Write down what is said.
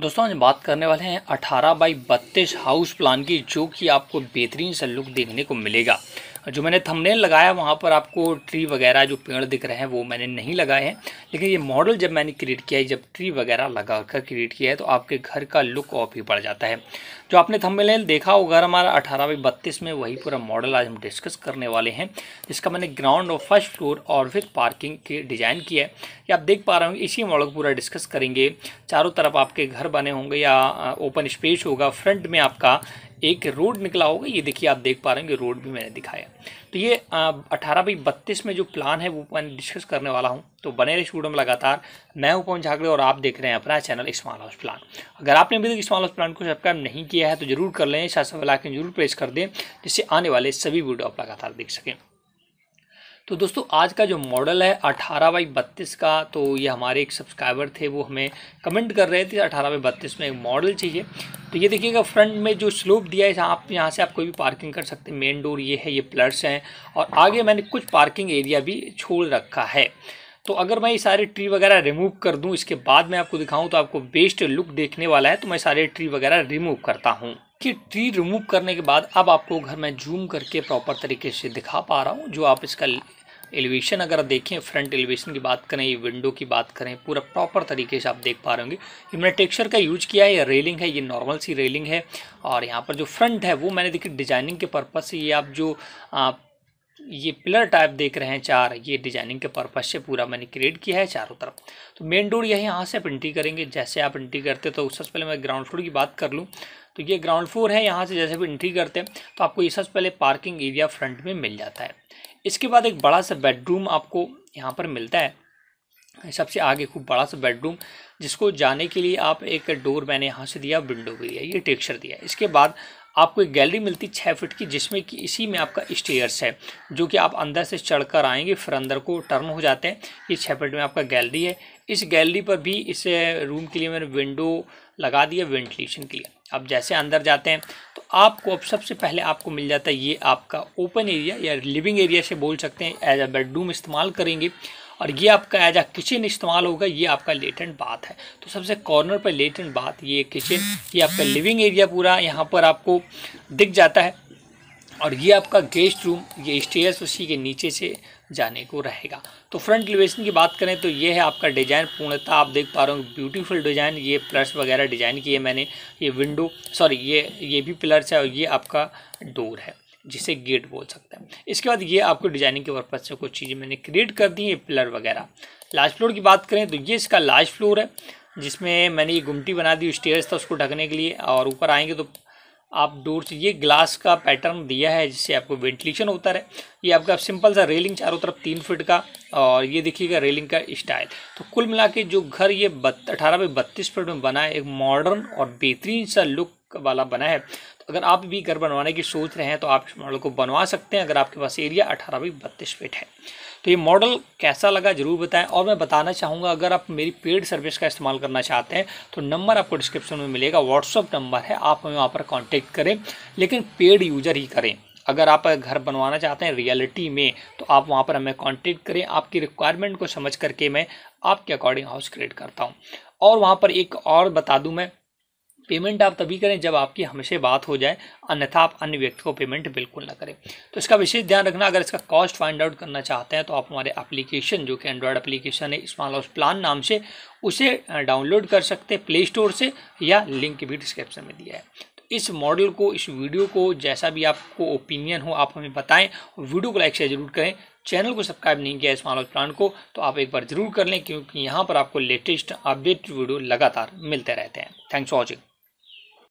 दोस्तों आज बात करने वाले हैं 18 बाई बत्तीस हाउस प्लान की जो कि आपको बेहतरीन सा लुक देखने को मिलेगा जो मैंने थंबनेल लगाया वहाँ पर आपको ट्री वगैरह जो पेड़ दिख रहे हैं वो मैंने नहीं लगाए हैं लेकिन ये मॉडल जब मैंने क्रिएट किया है जब ट्री वगैरह लगा कर क्रिएट किया है तो आपके घर का लुक ऑफ ही बढ़ जाता है जो आपने थंबनेल देखा वो घर हमारा अठारह बाई बत्तीस में वही पूरा मॉडल आज हम डिस्कस करने वाले हैं जिसका मैंने ग्राउंड और फर्स्ट फ्लोर और विथ पार्किंग के डिज़ाइन किया है ये आप देख पा रहे होंगे इसी मॉडल को पूरा डिस्कस करेंगे चारों तरफ आपके घर बने होंगे या ओपन स्पेस होगा फ्रंट में आपका एक रोड निकला होगा ये देखिए आप देख पा रहे होंगे रोड भी मैंने दिखाया तो ये अठारह बाई बत्तीस में जो प्लान है वो मैं डिस्कस करने वाला हूँ तो बने रहे स्टूडियो में लगातार मैं हूँ पवन झाकड़े और आप देख रहे हैं अपना चैनल स्मॉल हाउस प्लान अगर आपने अभी तक स्मॉल हाउस प्लान को सब्सक्राइब नहीं किया है तो जरूर कर लें साथ साथ लाइकन जरूर प्रेस कर दें जिससे आने वाले सभी वीडियो आप लगातार देख सकें तो दोस्तों आज का जो मॉडल है अठारह बाई बत्तीस का तो ये हमारे एक सब्सक्राइबर थे वो हमें कमेंट कर रहे थे अठारह बाई बत्तीस में एक मॉडल चाहिए तो ये देखिएगा फ्रंट में जो स्लोप दिया है आप यहाँ से आप कोई भी पार्किंग कर सकते हैं मेन डोर ये है ये प्लर्स हैं और आगे मैंने कुछ पार्किंग एरिया भी छोड़ रखा है तो अगर मैं ये सारे ट्री वगैरह रिमूव कर दूँ इसके बाद मैं आपको दिखाऊँ तो आपको बेस्ट लुक देखने वाला है तो मैं सारे ट्री वगैरह रिमूव करता हूँ कि ट्री रिमूव करने के बाद अब आपको घर में जूम करके प्रॉपर तरीके से दिखा पा रहा हूँ जो आप इसका एलिवेशन अगर आप देखें फ्रंट एलिवेशन की बात करें ये विंडो की बात करें पूरा प्रॉपर तरीके से आप देख पा रहे होंगे मैंने टेक्सचर का यूज किया है ये रेलिंग है ये नॉर्मल सी रेलिंग है और यहाँ पर जो फ्रंट है वो मैंने देखी डिजाइनिंग के पर्पज़ से ये आप जो आप ये पिलर टाइप देख रहे हैं चार ये डिजाइनिंग के पर्पज से पूरा मैंने क्रिएट किया है चारों तरफ तो मेन डोर यही यहाँ से आप एंट्री करेंगे जैसे आप एंट्री करते तो सबसे पहले मैं ग्राउंड फ्लोर की बात कर लूँ तो ये ग्राउंड फ्लोर है यहाँ से जैसे भी एंट्री करते हैं तो आपको ये सबसे पहले पार्किंग एरिया फ्रंट में मिल जाता है इसके बाद एक बड़ा सा बेडरूम आपको यहाँ पर मिलता है सबसे आगे खूब बड़ा सा बेडरूम जिसको जाने के लिए आप एक डोर मैंने यहाँ से दिया विंडो भी दिया ये टेक्सचर दिया इसके बाद आपको एक गैलरी मिलती छः फिट की जिसमें कि इसी में आपका स्टेयर्स है जो कि आप अंदर से चढ़कर आएंगे फिर अंदर को टर्न हो जाते हैं ये छः फिट में आपका गैलरी है इस गैलरी पर भी इस रूम के लिए मैंने विंडो लगा दिया वेंटिलेशन के लिए अब जैसे अंदर जाते हैं तो आपको अब सबसे पहले आपको मिल जाता है ये आपका ओपन एरिया या लिविंग एरिया से बोल सकते हैं एज अ बेडरूम इस्तेमाल करेंगे और ये आपका एज आ किचन इस्तेमाल होगा ये आपका लेटेंट बाथ है तो सबसे कॉर्नर पर लेटेंट बाथ ये किचन ये आपका लिविंग एरिया पूरा यहाँ पर आपको दिख जाता है और ये आपका गेस्ट रूम ये स्टेयर्स उसी के नीचे से जाने को रहेगा तो फ्रंट एलिवेशन की बात करें तो ये है आपका डिज़ाइन पूर्णतः आप देख पा रहे हो ब्यूटीफुल डिज़ाइन ये प्लस वगैरह डिज़ाइन किए मैंने ये विंडो सॉरी ये ये भी पिलर्स है और ये आपका डोर है जिसे गेट बोल सकते हैं इसके बाद ये आपको डिजाइनिंग के पर्पज से कुछ चीज़ें मैंने क्रिएट कर दी है पिलर वगैरह लास्ट फ्लोर की बात करें तो ये इसका लास्ट फ्लोर है जिसमें मैंने ये गुमटी बना दी स्टेयर्स था उसको ढकने के लिए और ऊपर आएंगे तो आप डोर से ये ग्लास का पैटर्न दिया है जिससे आपको वेंटिलेशन होता रहे ये आपका सिंपल सा रेलिंग चारों तरफ तीन फीट का और ये देखिएगा रेलिंग का स्टाइल तो कुल मिला के जो घर ये अठारह बाई बत्तीस फीट में बना है एक मॉडर्न और बेहतरीन सा लुक वाला बना है अगर आप भी घर बनवाने की सोच रहे हैं तो आप इस मॉडल को बनवा सकते हैं अगर आपके पास एरिया अठारह बाई बत्तीस फिट है तो ये मॉडल कैसा लगा जरूर बताएं और मैं बताना चाहूँगा अगर आप मेरी पेड सर्विस का इस्तेमाल करना चाहते हैं तो नंबर आपको डिस्क्रिप्शन में मिलेगा व्हाट्सअप नंबर है आप हमें वहाँ पर कॉन्टेक्ट करें लेकिन पेड यूजर ही करें अगर आप घर बनवाना चाहते हैं रियलिटी में तो आप वहाँ पर हमें कॉन्टेक्ट करें आपकी रिक्वायरमेंट को समझ करके मैं आपके अकॉर्डिंग हाउस क्रिएट करता हूँ और वहाँ पर एक और बता दूँ मैं पेमेंट आप तभी करें जब आपकी हमसे बात हो जाए अन्यथा आप अन्य व्यक्ति को पेमेंट बिल्कुल ना करें तो इसका विशेष ध्यान रखना अगर इसका कॉस्ट फाइंड आउट करना चाहते हैं तो आप हमारे एप्लीकेशन जो कि एंड्रॉयड एप्लीकेशन है स्मॉल हाउस प्लान नाम से उसे डाउनलोड कर सकते हैं प्ले स्टोर से या लिंक भी डिस्क्रिप्शन में दिया है तो इस मॉडल को इस वीडियो को जैसा भी आपको ओपिनियन हो आप हमें बताएं और वीडियो को लाइक शेयर जरूर करें चैनल को सब्सक्राइब नहीं किया स्मॉल हाउस प्लान को तो आप एक बार जरूर कर लें क्योंकि यहाँ पर आपको लेटेस्ट अपडेट वीडियो लगातार मिलते रहते हैं थैंक्स फॉर वॉचिंग